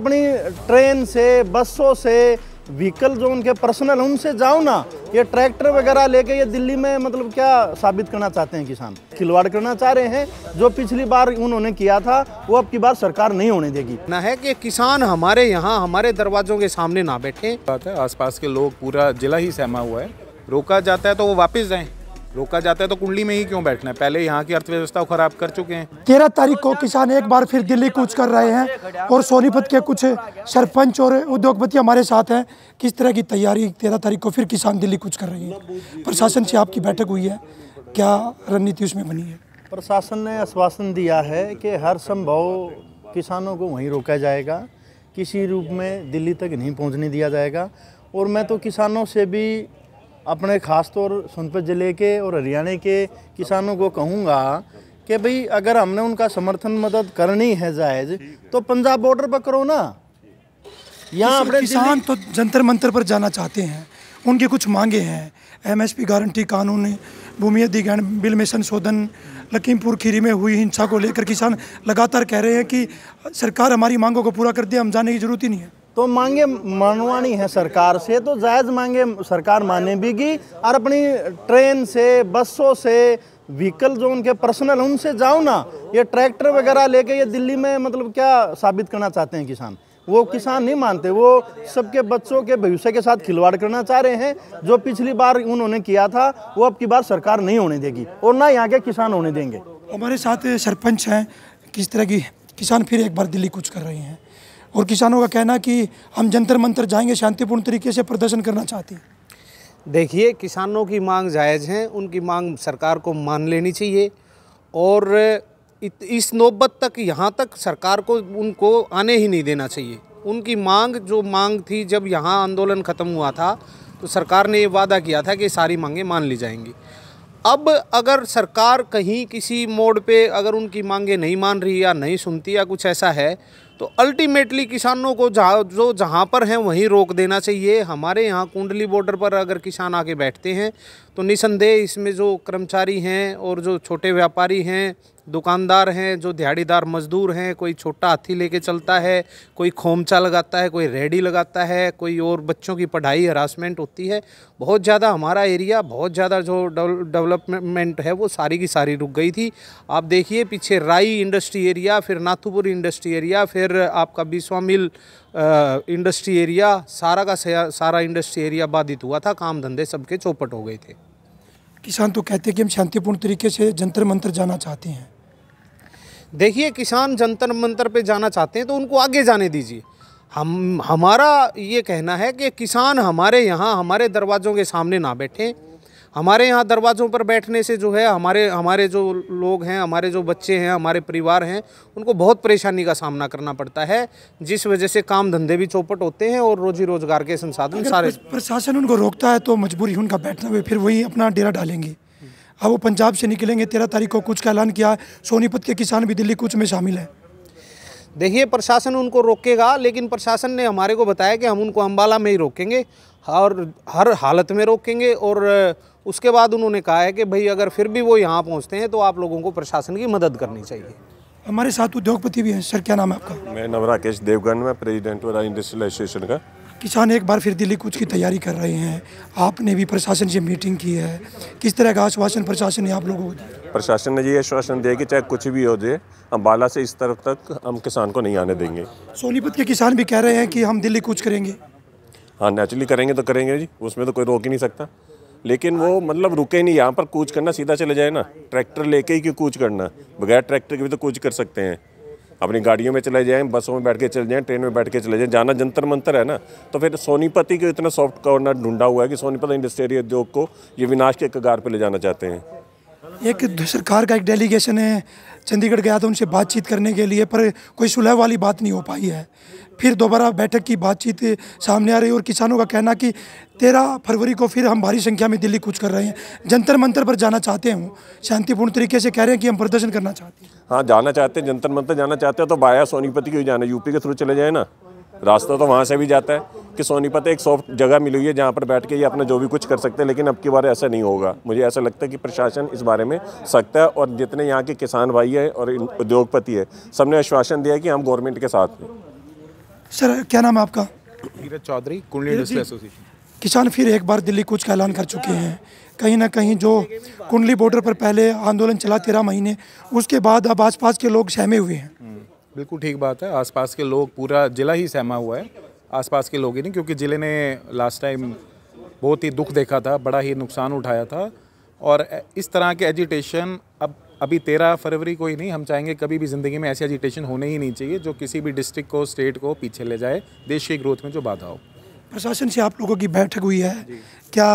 अपनी ट्रेन से बसों से व्हीकल जो उनके पर्सनल हैं उनसे जाओ ना ये ट्रैक्टर वगैरह लेके ये दिल्ली में मतलब क्या साबित करना चाहते हैं किसान खिलवाड़ करना चाह रहे हैं जो पिछली बार उन्होंने किया था वो अब की बार सरकार नहीं होने देगी ना है कि किसान हमारे यहाँ हमारे दरवाजों के सामने ना बैठे आस पास के लोग पूरा जिला ही सहमा हुआ है रोका जाता है तो वो वापिस जाए रोका जाता है तो कुंडली में ही क्यों बैठना है पहले यहाँ की अर्थव्यवस्था को खराब कर चुके हैं तेरह तारीख को किसान एक बार फिर दिल्ली कूच कर रहे हैं और सोनीपत के कुछ सरपंच और उद्योगपति हमारे साथ हैं किस तरह की तैयारी तेरह तारीख को फिर किसान दिल्ली कूच कर रही है प्रशासन से आपकी बैठक हुई है क्या रणनीति उसमें बनी है प्रशासन ने आश्वासन दिया है कि हर संभव किसानों को वहीं रोका जाएगा किसी रूप में दिल्ली तक नहीं पहुंचने दिया जाएगा और मैं तो किसानों से भी अपने ख़ास तौर सोनभद्र ज़िले के और हरियाणा के किसानों को कहूँगा कि भाई अगर हमने उनका समर्थन मदद करनी है जायज़ तो पंजाब बॉर्डर पर करो ना यहाँ अपने किसान तो जंतर मंतर पर जाना चाहते हैं उनकी कुछ मांगे हैं एमएसपी गारंटी कानून भूमि अधिग्रहण बिल में संशोधन लखीमपुर खीरी में हुई हिंसा को लेकर किसान लगातार कह रहे हैं कि सरकार हमारी मांगों को पूरा कर दे हम जाने की जरूरत ही नहीं है तो मांगे मानवानी है सरकार से तो जायज़ मांगे सरकार माने भी की और अपनी ट्रेन से बसों से व्हीकल जो उनके पर्सनल उनसे जाओ ना ये ट्रैक्टर वगैरह लेके ये दिल्ली में मतलब क्या साबित करना चाहते हैं किसान वो किसान नहीं मानते वो सबके बच्चों के भविष्य के साथ खिलवाड़ करना चाह रहे हैं जो पिछली बार उन्होंने किया था वो अब की बार सरकार नहीं होने देगी और ना यहाँ के किसान होने देंगे हमारे साथ सरपंच हैं किस तरह की किसान फिर एक बार दिल्ली कुछ कर रहे हैं और किसानों का कहना कि हम जंतर मंतर जाएंगे शांतिपूर्ण तरीके से प्रदर्शन करना चाहते हैं देखिए किसानों की मांग जायज़ हैं उनकी मांग सरकार को मान लेनी चाहिए और इस नौबत तक यहाँ तक सरकार को उनको आने ही नहीं देना चाहिए उनकी मांग जो मांग थी जब यहाँ आंदोलन ख़त्म हुआ था तो सरकार ने ये वादा किया था कि सारी मांगें मान ली जाएंगी अब अगर सरकार कहीं किसी मोड़ पे अगर उनकी मांगे नहीं मान रही या नहीं सुनती या कुछ ऐसा है तो अल्टीमेटली किसानों को जहाँ जो जहाँ पर हैं वहीं रोक देना चाहिए हमारे यहाँ कुंडली बॉर्डर पर अगर किसान आके बैठते हैं तो निसंदेह इसमें जो कर्मचारी हैं और जो छोटे व्यापारी हैं दुकानदार हैं जो दिहाड़ीदार मजदूर हैं कोई छोटा हाथी लेके चलता है कोई खोमचा लगाता है कोई रेडी लगाता है कोई और बच्चों की पढ़ाई हरासमेंट होती है बहुत ज़्यादा हमारा एरिया बहुत ज़्यादा जो डेवलपमेंट है वो सारी की सारी रुक गई थी आप देखिए पीछे राई इंडस्ट्री एरिया फिर नाथुपुर इंडस्ट्री एरिया फिर आपका बिस्वा मिल इंडस्ट्री एरिया सारा का सारा इंडस्ट्री एरिया बाधित हुआ था काम धंधे सबके चौपट हो गए थे किसान तो कहते हैं कि हम शांतिपूर्ण तरीके से जंतर मंत्र जाना चाहते हैं देखिए किसान जंतर मंतर पे जाना चाहते हैं तो उनको आगे जाने दीजिए हम हमारा ये कहना है कि किसान हमारे यहाँ हमारे दरवाज़ों के सामने ना बैठें हमारे यहाँ दरवाज़ों पर बैठने से जो है हमारे हमारे जो लोग हैं हमारे जो बच्चे हैं हमारे परिवार हैं उनको बहुत परेशानी का सामना करना पड़ता है जिस वजह से काम धंधे भी चौपट होते हैं और रोजी रोजगार के संसाधन सारे प्रशासन उनको रोकता है तो मजबूरी उनका बैठना हुए फिर वही अपना डेरा डालेंगे अब वो पंजाब से निकलेंगे तेरह तारीख को कुछ का ऐलान किया है सोनीपत के किसान भी दिल्ली कुछ में शामिल है देखिए प्रशासन उनको रोकेगा लेकिन प्रशासन ने हमारे को बताया कि हम उनको अम्बाला में ही रोकेंगे और हर हालत में रोकेंगे और उसके बाद उन्होंने कहा है कि भाई अगर फिर भी वो यहाँ पहुँचते हैं तो आप लोगों को प्रशासन की मदद करनी चाहिए हमारे साथ उद्योगपति भी हैं सर क्या नाम है आपका मैं नवराकेश देवगन मैं प्रेसिडेंट इंडस्ट्रियल एसोसिएशन का किसान एक बार फिर दिल्ली कूच की तैयारी कर रहे हैं आपने भी प्रशासन से मीटिंग की है किस तरह का आश्वासन प्रशासन ने आप लोगों को प्रशासन ने ये आश्वासन दिया कि चाहे कुछ भी हो जाए अम्बाला से इस तरफ तक हम किसान को नहीं आने देंगे सोनीपत के किसान भी कह रहे हैं कि हम दिल्ली कूच करेंगे हाँ नेचुरली करेंगे तो करेंगे जी उसमें तो कोई रोक ही नहीं सकता लेकिन वो मतलब रुके नहीं यहाँ पर कूच करना सीधा चले जाए ना ट्रैक्टर लेके ही क्यों कूच करना बगैर ट्रैक्टर के भी तो कूच कर सकते हैं अपनी गाड़ियों में चले जाएं बसों में बैठ के चले जाएं ट्रेन में बैठ के चले जाएं जाना जंतर मंतर है ना तो फिर सोनीपत ही को इतना सॉफ्ट कॉर्नर ढूंढा हुआ है कि सोनीपत इंडस्ट्रियल उद्योग को ये विनाश के कगार पर ले जाना चाहते हैं एक सरकार का एक डेलीगेशन है चंडीगढ़ गया था तो उनसे बातचीत करने के लिए पर कोई सुलह वाली बात नहीं हो पाई है फिर दोबारा बैठक की बातचीत सामने आ रही और किसानों का कहना कि तेरह फरवरी को फिर हम भारी संख्या में दिल्ली कूच कर रहे हैं जंतर मंतर पर जाना चाहते हैं शांतिपूर्ण तरीके से कह रहे हैं कि हम प्रदर्शन करना चाहते हैं हाँ जाना चाहते हैं जंतर मंतर जाना चाहते हैं तो बाया सोनीपति क्यों जाना यूपी के थ्रू चले जाए ना रास्ता तो वहाँ से भी जाता है कि सोनीपत एक सॉफ्ट जगह मिली हुई है जहाँ पर बैठ के ये अपना जो भी कुछ कर सकते हैं लेकिन अब की बार ऐसा नहीं होगा मुझे ऐसा लगता है कि प्रशासन इस बारे में सकता है और जितने यहाँ के किसान भाई हैं और उद्योगपति है सबने आश्वासन दिया कि हम गवर्नमेंट के साथ हैं सर क्या नाम है आपका नीरज चौधरी कुंडली एसोसिएशन किसान फिर एक बार दिल्ली कूच का ऐलान कर चुके हैं कहीं ना कहीं जो कुंडली बॉर्डर पर पहले आंदोलन चला तेरह महीने उसके बाद अब आस के लोग सहमे हुए हैं बिल्कुल ठीक बात है आसपास के लोग पूरा ज़िला ही सहमा हुआ है आसपास के लोग ही नहीं क्योंकि ज़िले ने लास्ट टाइम बहुत ही दुख देखा था बड़ा ही नुकसान उठाया था और इस तरह के एजिटेशन अब अभी तेरह फरवरी को ही नहीं हम चाहेंगे कभी भी ज़िंदगी में ऐसे एजिटेशन होने ही नहीं चाहिए जो किसी भी डिस्ट्रिक्ट को स्टेट को पीछे ले जाए देश की ग्रोथ में जो बाधा हो प्रशासन से आप लोगों की बैठक हुई है क्या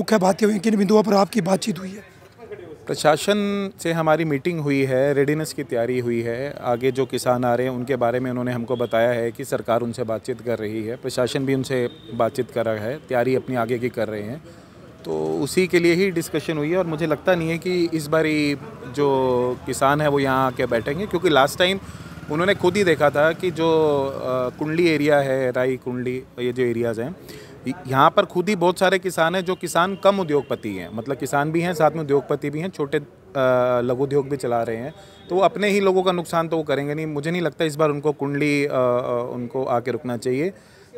मुख्य बातें हुई किन बिंदुओं पर आपकी बातचीत हुई है प्रशासन से हमारी मीटिंग हुई है रेडीनेस की तैयारी हुई है आगे जो किसान आ रहे हैं उनके बारे में उन्होंने हमको बताया है कि सरकार उनसे बातचीत कर रही है प्रशासन भी उनसे बातचीत कर रहा है तैयारी अपनी आगे की कर रहे हैं तो उसी के लिए ही डिस्कशन हुई है और मुझे लगता नहीं है कि इस बारी जो किसान है वो यहाँ आके बैठेंगे क्योंकि लास्ट टाइम उन्होंने खुद ही देखा था कि जो कुंडली एरिया है राई कुंडली ये जो एरियाज़ हैं यहाँ पर खुद ही बहुत सारे किसान हैं जो किसान कम उद्योगपति हैं मतलब किसान भी हैं साथ में उद्योगपति भी हैं छोटे लघु उद्योग भी चला रहे हैं तो वो अपने ही लोगों का नुकसान तो वो करेंगे नहीं मुझे नहीं लगता इस बार उनको कुंडली उनको आके रुकना चाहिए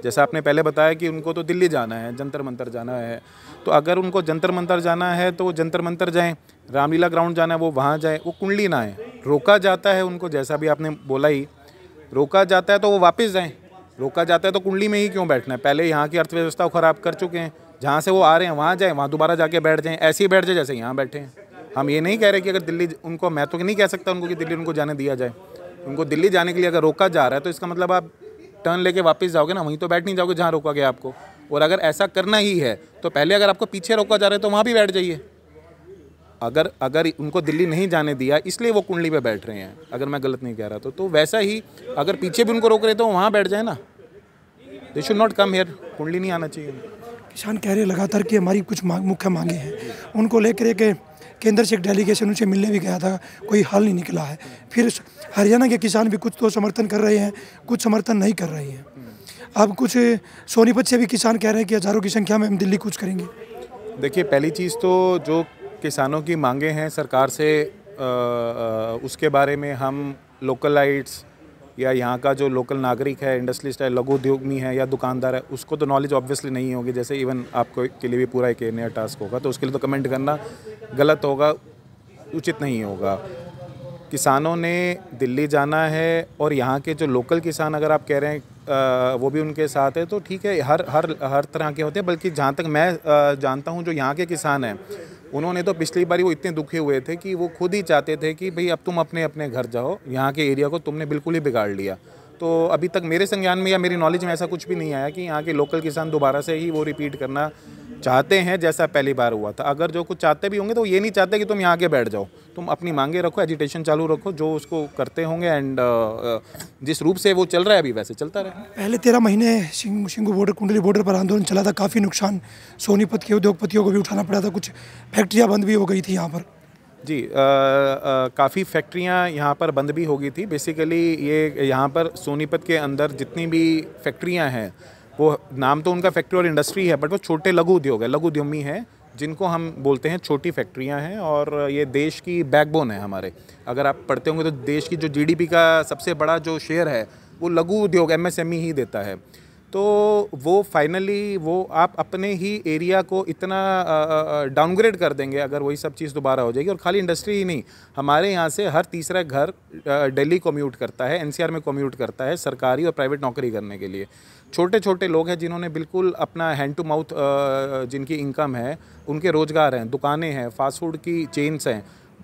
जैसा आपने पहले बताया कि उनको तो दिल्ली जाना है जंतर मंतर जाना है तो अगर उनको जंतर मंतर जाना है तो वो जंतर मंतर जाएँ रामलीला ग्राउंड जाना है वो वहाँ जाएँ वो कुंडली ना आए रोका जाता है उनको जैसा भी आपने बोला ही रोका जाता है तो वो वापस जाएँ रोका जाता है तो कुंडली में ही क्यों बैठना है पहले यहाँ की अर्थव्यवस्था ख़राब कर चुके हैं जहाँ से वो आ रहे हैं वहाँ जाएँ वहाँ दोबारा जाके बैठ जाएँ ऐसे ही बैठ जाए जैसे यहाँ बैठे हैं हम ये नहीं कह रहे कि अगर दिल्ली उनको मैं तो नहीं कह सकता उनको कि दिल्ली उनको जाने दिया जाए उनको दिल्ली जाने के लिए अगर रोका जा रहा है तो इसका मतलब आप टर्न लेके वापस जाओगे ना वहीं तो बैठ नहीं जाओगे जहाँ रोका गया आपको और अगर ऐसा करना ही है तो पहले अगर आपको पीछे रोका जा रहा है तो वहाँ भी बैठ जाइए अगर अगर उनको दिल्ली नहीं जाने दिया इसलिए वो कुंडली पे बैठ रहे हैं अगर मैं गलत नहीं कह रहा तो तो वैसा ही अगर पीछे भी उनको रोक रहे तो वहाँ बैठ जाए ना they should not come here कुंडली नहीं आना चाहिए किसान कह रहे लगातार कि हमारी कुछ मांग मुख्य मांगे हैं उनको लेकर के केंद्र से एक डेलीगेशन उनसे मिलने भी गया था कोई हल नहीं निकला है फिर हरियाणा के किसान भी कुछ तो समर्थन कर रहे हैं कुछ समर्थन नहीं कर रहे हैं अब कुछ सोनीपत से भी किसान कह रहे हैं कि हज़ारों की संख्या में हम दिल्ली कुछ करेंगे देखिए पहली चीज़ तो जो किसानों की मांगे हैं सरकार से आ, उसके बारे में हम लोकल लाइट्स या यहाँ का जो लोकल नागरिक है इंडस्ट्रीस्ट है लघु उद्योगी है या दुकानदार है उसको तो नॉलेज ऑब्वियसली नहीं होगी जैसे इवन आपको के लिए भी पूरा एक नया टास्क होगा तो उसके लिए तो कमेंट करना गलत होगा उचित नहीं होगा किसानों ने दिल्ली जाना है और यहाँ के जो लोकल किसान अगर आप कह रहे हैं आ, वो भी उनके साथ है तो ठीक है हर हर हर तरह के होते हैं बल्कि जहाँ तक मैं आ, जानता हूँ जो यहाँ के किसान हैं उन्होंने तो पिछली बारी वो इतने दुखे हुए थे कि वो खुद ही चाहते थे कि भाई अब तुम अपने अपने घर जाओ यहाँ के एरिया को तुमने बिल्कुल ही बिगाड़ लिया तो अभी तक मेरे संज्ञान में या मेरी नॉलेज में ऐसा कुछ भी नहीं आया कि यहाँ के लोकल किसान दोबारा से ही वो रिपीट करना चाहते हैं जैसा पहली बार हुआ था अगर जो कुछ चाहते भी होंगे तो ये नहीं चाहते कि तुम यहाँ आगे बैठ जाओ तुम अपनी मांगे रखो एजिटेशन चालू रखो जो उसको करते होंगे एंड uh, uh, जिस रूप से वो चल रहा है अभी वैसे चलता रहे पहले तेरह महीने सिंगू बॉर्डर कुंडली बॉर्डर पर आंदोलन चला था काफ़ी नुकसान सोनीपत के उद्योगपतियों को भी उठाना पड़ा था कुछ फैक्ट्रियाँ बंद भी हो गई थी यहाँ पर जी काफ़ी फैक्ट्रियां यहाँ पर बंद भी हो गई थी बेसिकली ये यहाँ पर सोनीपत के अंदर जितनी भी फैक्ट्रियां हैं वो नाम तो उनका फैक्ट्री और इंडस्ट्री है बट वो छोटे लघु उद्योग है लघु उद्यमी हैं जिनको हम बोलते हैं छोटी फैक्ट्रियां हैं और ये देश की बैकबोन है हमारे अगर आप पढ़ते होंगे तो देश की जो जीडीपी का सबसे बड़ा जो शेयर है वो लघु उद्योग एमएसएमई e ही देता है तो वो फाइनली वो आप अपने ही एरिया को इतना डाउनग्रेड कर देंगे अगर वही सब चीज़ दोबारा हो जाएगी और खाली इंडस्ट्री ही नहीं हमारे यहाँ से हर तीसरा घर दिल्ली कम्यूट करता है एनसीआर में कम्यूट करता है सरकारी और प्राइवेट नौकरी करने के लिए छोटे छोटे लोग हैं जिन्होंने बिल्कुल अपना हैंड टू माउथ जिनकी इनकम है उनके रोज़गार हैं दुकानें हैं फास्ट फूड की चेन्स हैं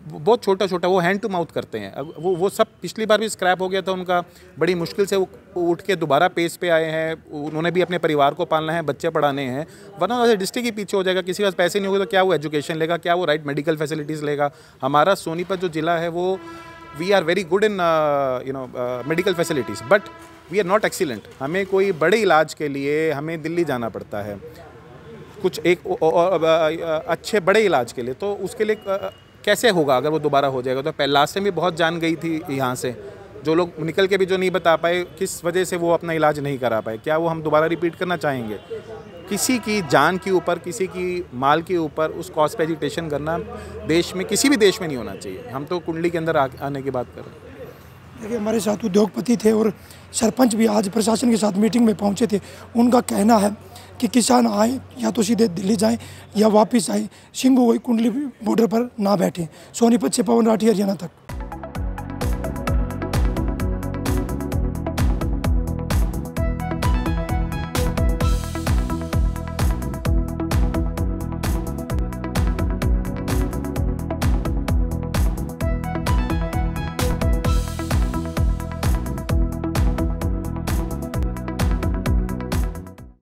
बहुत छोटा छोटा वो हैंड टू माउथ करते हैं वो वो सब पिछली बार भी स्क्रैप हो गया था उनका बड़ी मुश्किल से वो उठ के दोबारा पेज पे आए हैं उन्होंने भी अपने परिवार को पालना है बच्चे पढ़ाने हैं वरना वैसे डिस्ट्रिक्ट ही पीछे हो जाएगा किसी के पास पैसे नहीं होगा तो क्या वो एजुकेशन लेगा क्या वो राइट मेडिकल फैसिलिटीज़ लेगा हमारा सोनीपत जो ज़िला है वो we are very good in you know medical facilities but we are not excellent हमें कोई बड़े इलाज के लिए हमें दिल्ली जाना पड़ता है कुछ एक अच्छे बड़े इलाज के लिए तो उसके लिए कैसे होगा अगर वो दोबारा हो जाएगा तो पहले लास्ट टाइम भी बहुत जान गई थी यहाँ से जो लोग निकल के भी जो नहीं बता पाए किस वजह से वो अपना इलाज नहीं करा पाए क्या वो हम दोबारा रिपीट करना चाहेंगे किसी की जान के ऊपर किसी की माल के ऊपर उस कॉस्ट पर एजिटेशन करना देश में किसी भी देश में नहीं होना चाहिए हम तो कुंडली के अंदर आ, आने की बात कर रहे हैं देखिए हमारे साथ उद्योगपति थे और सरपंच भी आज प्रशासन के साथ मीटिंग में पहुँचे थे उनका कहना है कि किसान आए या तो सीधे दिल्ली जाएं या वापस आए सिंह वही कुंडली बॉर्डर पर ना बैठें सोनीपत से पवन राठी हरियाणा तक